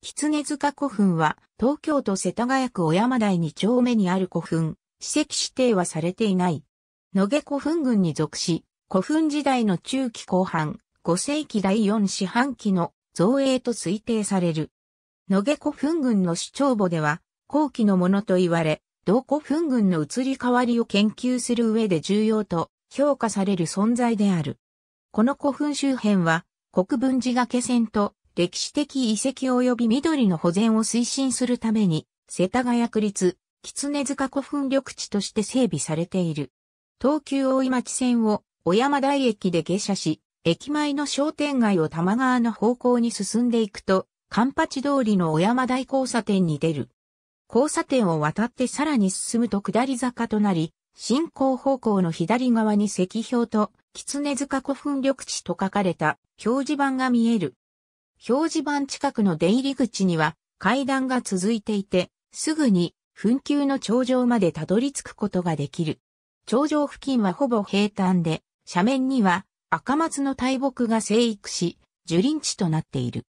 狐塚古墳は、東京都世田谷区小山台二丁目にある古墳、史跡指定はされていない。野毛古墳群に属し、古墳時代の中期後半、5世紀第4四半期の造営と推定される。野毛古墳群の主張墓では、後期のものと言われ、同古墳群の移り変わりを研究する上で重要と評価される存在である。この古墳周辺は、国分寺掛線と歴史的遺跡及び緑の保全を推進するために、世田谷区立、狐塚古墳緑地として整備されている。東急大井町線を小山台駅で下車し、駅前の商店街を多摩川の方向に進んでいくと、環八通りの小山台交差点に出る。交差点を渡ってさらに進むと下り坂となり、進行方向の左側に石標と、狐塚古墳緑地と書かれた表示板が見える。表示板近くの出入り口には階段が続いていて、すぐに墳丘の頂上までたどり着くことができる。頂上付近はほぼ平坦で、斜面には赤松の大木が生育し、樹林地となっている。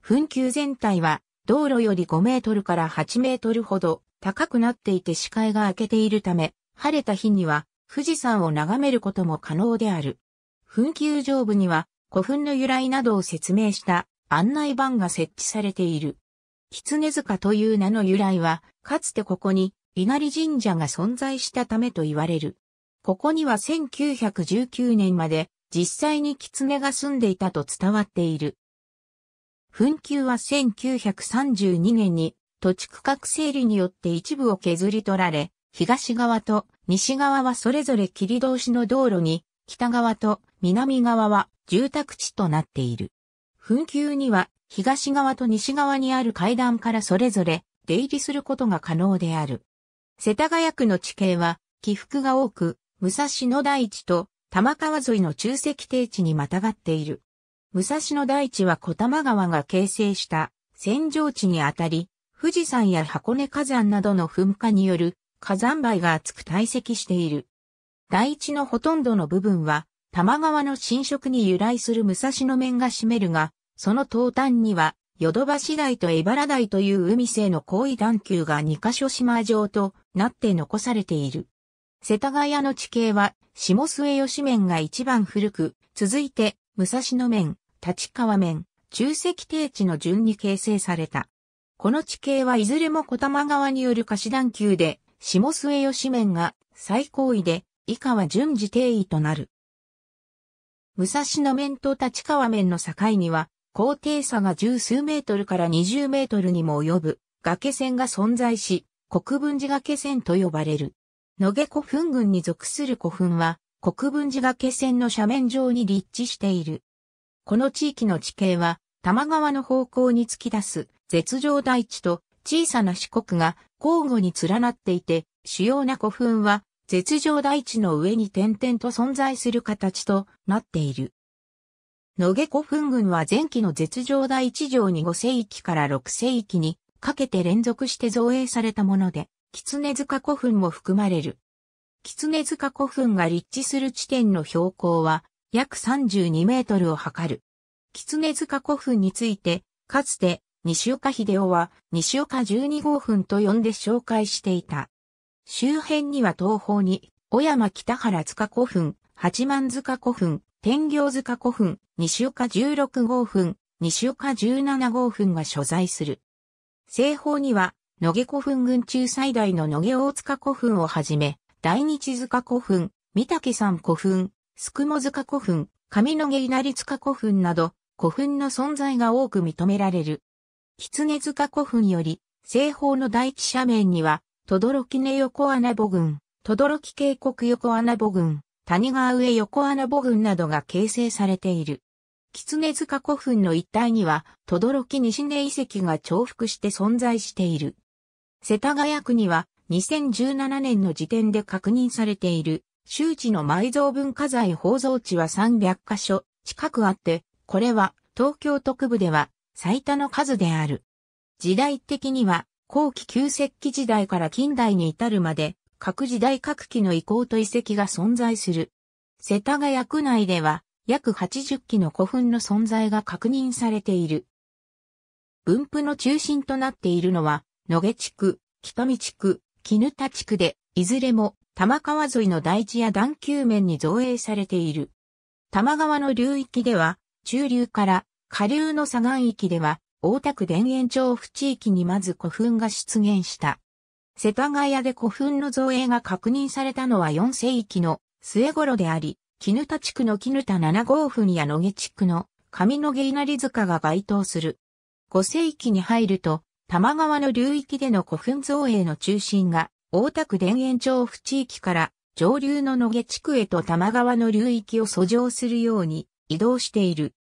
墳丘全体は道路より5メートルから8メートルほど高くなっていて視界が開けているため、晴れた日には富士山を眺めることも可能である。墳丘上部には古墳の由来などを説明した案内板が設置されている。狐塚という名の由来は、かつてここに稲荷神社が存在したためと言われる。ここには1919年まで実際に狐が住んでいたと伝わっている。紛糾は1932年に土地区画整理によって一部を削り取られ、東側と西側はそれぞれ切り通しの道路に、北側と南側は住宅地となっている。墳丘には東側と西側にある階段からそれぞれ出入りすることが可能である。世田谷区の地形は起伏が多く、武蔵野台地と玉川沿いの中石低地にまたがっている。武蔵野台地は小玉川が形成した扇状地にあたり、富士山や箱根火山などの噴火による火山灰が厚く堆積している。大地のほとんどの部分は、玉川の浸食に由来する武蔵野面が占めるが、その東端には、ヨドバシ台とエバラ台という海西の高位段丘が2カ所島上となって残されている。世田谷の地形は、下末吉面が一番古く、続いて、武蔵野面、立川面、中石低地の順に形成された。この地形はいずれも小玉川による貸し段丘で、下末吉面が最高位で、以下は順次定位となる。武蔵野面と立川面の境には、高低差が十数メートルから20メートルにも及ぶ崖線が存在し、国分寺崖線と呼ばれる。野毛古墳群に属する古墳は、国分寺崖線の斜面上に立地している。この地域の地形は、多摩川の方向に突き出す絶上大地と小さな四国が交互に連なっていて、主要な古墳は絶上大地の上に点々と存在する形となっている。野毛古墳群は前期の絶上第一条に5世紀から6世紀にかけて連続して造営されたもので、狐塚古墳も含まれる。狐塚古墳が立地する地点の標高は約32メートルを測る。狐塚古墳について、かつて西岡秀夫は西岡12号墳と呼んで紹介していた。周辺には東方に、小山北原塚古墳、八幡塚古墳、天行塚古墳、西岡16号墳、西岡17号墳が所在する。西方には、野毛古墳群中最大の野毛大塚古墳をはじめ、大日塚古墳、三竹山古墳、宿も塚古墳、上野毛稲荷塚古墳など、古墳の存在が多く認められる。狐塚古墳より、西方の大地斜面には、轟根横穴母群、轟渓谷横穴母群、谷川上横穴母群などが形成されている。狐塚古墳の一帯には、き西根遺跡が重複して存在している。世田谷区には、2017年の時点で確認されている、周知の埋蔵文化財宝蔵地は300カ所近くあって、これは東京特部では最多の数である。時代的には、後期旧石器時代から近代に至るまで、各時代各期の遺構と遺跡が存在する。世田谷区内では約80基の古墳の存在が確認されている。分布の中心となっているのは、野毛地区、北見地区、絹田地区で、いずれも玉川沿いの大地や段丘面に造営されている。玉川の流域では、中流から下流の左岸域では、大田区田園調布地域にまず古墳が出現した。世田谷で古墳の造営が確認されたのは4世紀の末頃であり、絹田地区の絹田7号墳や野毛地区の上野毛稲荷塚が該当する。5世紀に入ると、玉川の流域での古墳造営の中心が、大田区田園調布地域から上流の野毛地区へと玉川の流域を遡上するように移動している。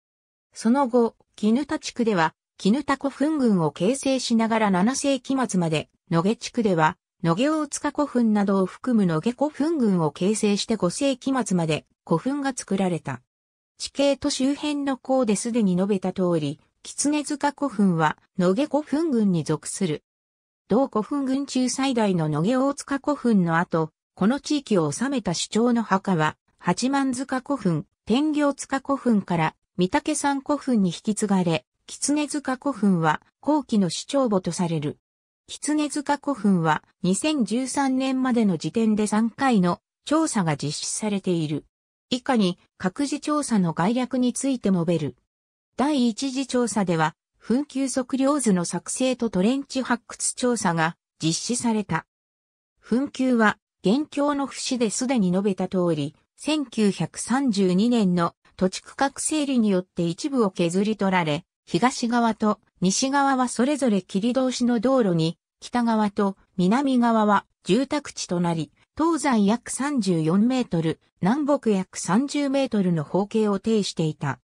その後、絹田地区では、絹田古墳群を形成しながら7世紀末まで野毛地区では、野毛大塚古墳などを含む野毛古墳群を形成して5世紀末まで古墳が作られた。地形と周辺の項ですでに述べた通り、狐塚古墳は野毛古墳群に属する。同古墳群中最大の野毛大塚古墳の後、この地域を治めた主張の墓は、八幡塚古墳、天行塚古墳から三竹山古墳に引き継がれ、狐塚古墳は後期の主張墓とされる。狐塚古墳は2013年までの時点で3回の調査が実施されている。以下に各自調査の概略について述べる。第一次調査では、墳丘測量図の作成とトレンチ発掘調査が実施された。墳丘は、現況の節ですでに述べた通り、1932年の土地区画整理によって一部を削り取られ、東側と西側はそれぞれ切通しの道路に、北側と南側は住宅地となり、東西約34メートル、南北約30メートルの方形を呈していた。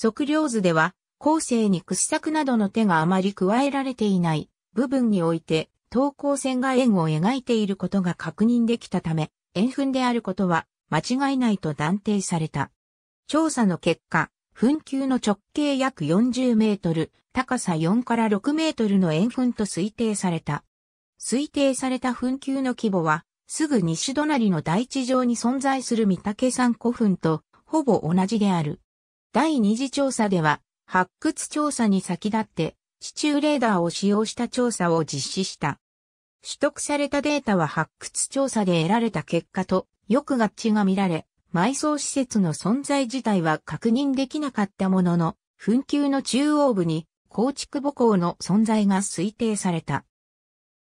測量図では、後世に掘削などの手があまり加えられていない部分において、等高線が円を描いていることが確認できたため、円墳であることは間違いないと断定された。調査の結果、噴球の直径約40メートル、高さ4から6メートルの円墳と推定された。推定された噴球の規模は、すぐ西隣の大地上に存在する三嶽山古墳とほぼ同じである。第二次調査では、発掘調査に先立って、地中レーダーを使用した調査を実施した。取得されたデータは発掘調査で得られた結果とよく合致が見られ、埋葬施設の存在自体は確認できなかったものの、墳丘の中央部に構築母校の存在が推定された。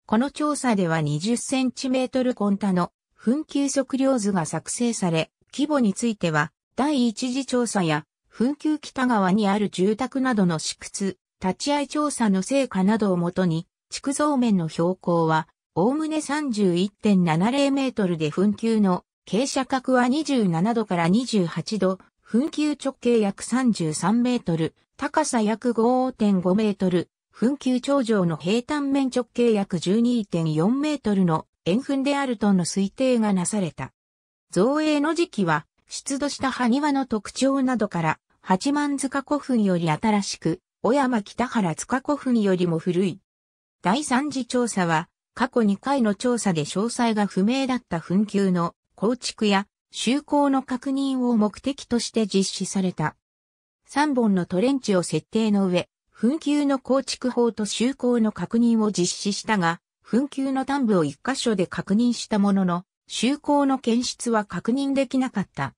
この調査では2 0トルコンタの墳丘測量図が作成され、規模については第一次調査や墳丘北側にある住宅などの試掘、立ち会い調査の成果などをもとに、築造面の標高は、おおむね31.70メートルで墳丘の傾斜角は27度から28度、噴球直径約33メートル、高さ約5.5メートル、噴球頂上の平坦面直径約12.4メートルの円墳であるとの推定がなされた。造営の時期は、出土した埴輪の特徴などから、八幡塚古墳より新しく、小山北原塚古墳よりも古い。第三次調査は、過去2回の調査で詳細が不明だった墳球の構築や就航の確認を目的として実施された。3本のトレンチを設定の上、紛糾の構築法と就航の確認を実施したが、紛糾の端部を1箇所で確認したものの、就航の検出は確認できなかった。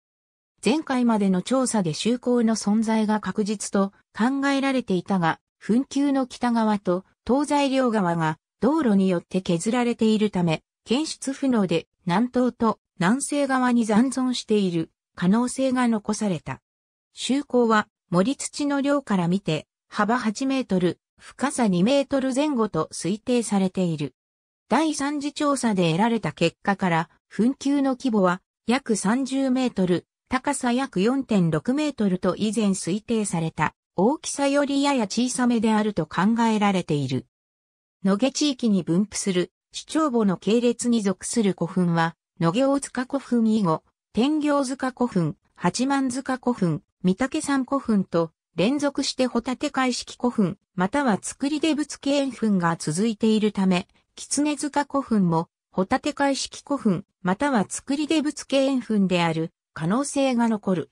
前回までの調査で就航の存在が確実と考えられていたが、紛糾の北側と東西両側が道路によって削られているため、検出不能で南東と南西側に残存している可能性が残された。周口は森土の量から見て幅8メートル、深さ2メートル前後と推定されている。第三次調査で得られた結果から、墳球の規模は約30メートル、高さ約4.6メートルと以前推定された大きさよりやや小さめであると考えられている。野毛地域に分布する主張母の系列に属する古墳は野行塚古墳以後、天行塚古墳、八幡塚古墳、三竹山古墳と、連続してホタテ海式古墳、または作り出物系墳が続いているため、狐塚古墳も、ホタテ海式古墳、または作り出物系墳である可能性が残る。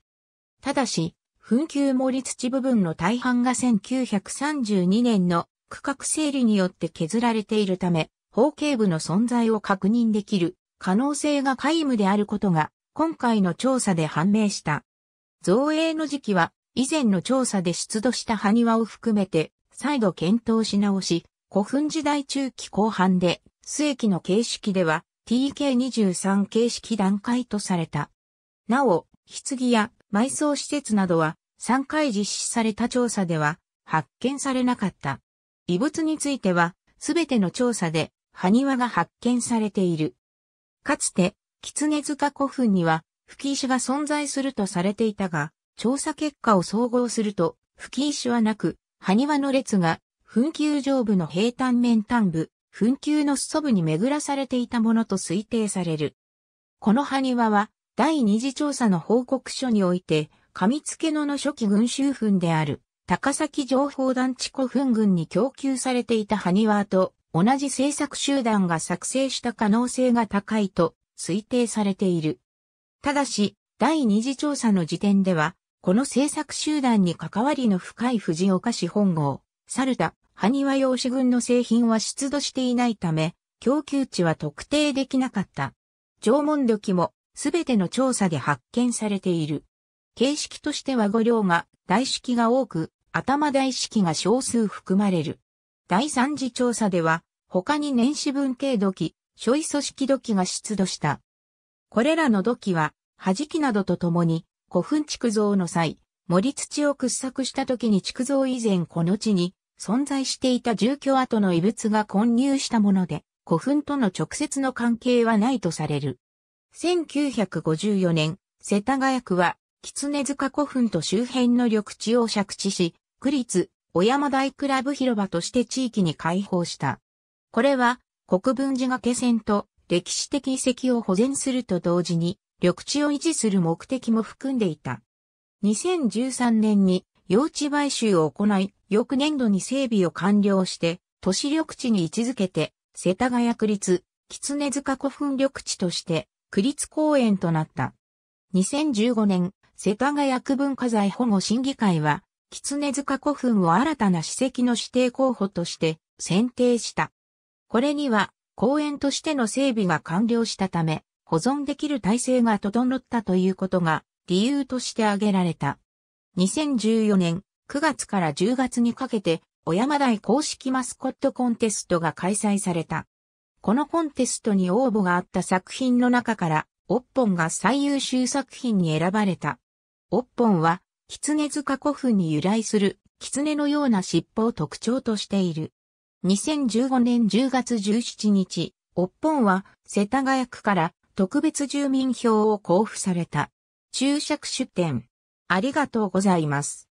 ただし、墳丘盛土部分の大半が1932年の区画整理によって削られているため、方形部の存在を確認できる可能性が皆無であることが今回の調査で判明した。造営の時期は以前の調査で出土した埴輪を含めて再度検討し直し、古墳時代中期後半で末期の形式では TK23 形式段階とされた。なお、棺や埋葬施設などは3回実施された調査では発見されなかった。遺物については、すべての調査で、埴輪が発見されている。かつて、狐塚古墳には、吹石が存在するとされていたが、調査結果を総合すると、吹石はなく、埴輪の列が、墳丘上部の平坦面端部、墳丘の裾部に巡らされていたものと推定される。この埴輪は、第二次調査の報告書において、上付野の初期群衆墳である、高崎情報団地古墳群に供給されていた埴輪と、同じ制作集団が作成した可能性が高いと推定されている。ただし、第二次調査の時点では、この制作集団に関わりの深い藤岡市本郷、猿田、埴輪用紙群の製品は出土していないため、供給地は特定できなかった。縄文土器もすべての調査で発見されている。形式としては五量が、大式が多く、頭大式が少数含まれる。第三次調査では、他に年始分系土器、諸位組織土器が出土した。これらの土器は、弾きなどとともに、古墳築造の際、森土を掘削した時に築造以前この地に存在していた住居跡の遺物が混入したもので、古墳との直接の関係はないとされる。1954年、世田谷区は、狐塚古墳と周辺の緑地を借地し、区立、小山大クラブ広場として地域に開放した。これは国分寺が気線と歴史的遺跡を保全すると同時に緑地を維持する目的も含んでいた。2013年に用地買収を行い、翌年度に整備を完了して、都市緑地に位置づけて、世田谷区立、狐塚古墳緑地として、区立公園となった。2015年、世田谷区文化財保護審議会は、狐塚古墳を新たな史跡の指定候補として選定した。これには、公園としての整備が完了したため、保存できる体制が整ったということが理由として挙げられた。2014年9月から10月にかけて、小山台公式マスコットコンテストが開催された。このコンテストに応募があった作品の中から、オッポンが最優秀作品に選ばれた。オッポンは、狐塚古墳に由来する、狐のような尻尾を特徴としている。2015年10月17日、おっぽんは世田谷区から特別住民票を交付された。注釈出典。ありがとうございます。